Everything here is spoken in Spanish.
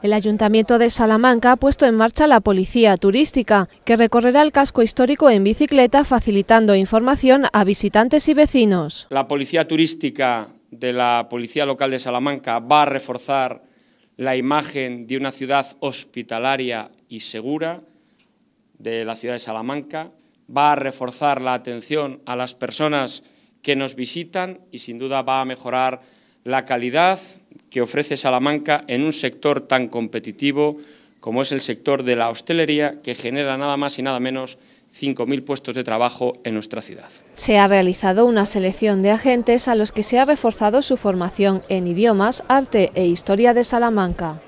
El Ayuntamiento de Salamanca ha puesto en marcha la Policía Turística, que recorrerá el casco histórico en bicicleta facilitando información a visitantes y vecinos. La Policía Turística de la Policía Local de Salamanca va a reforzar la imagen de una ciudad hospitalaria y segura de la ciudad de Salamanca, va a reforzar la atención a las personas que nos visitan y sin duda va a mejorar la calidad que ofrece Salamanca en un sector tan competitivo como es el sector de la hostelería, que genera nada más y nada menos 5.000 puestos de trabajo en nuestra ciudad. Se ha realizado una selección de agentes a los que se ha reforzado su formación en idiomas, arte e historia de Salamanca.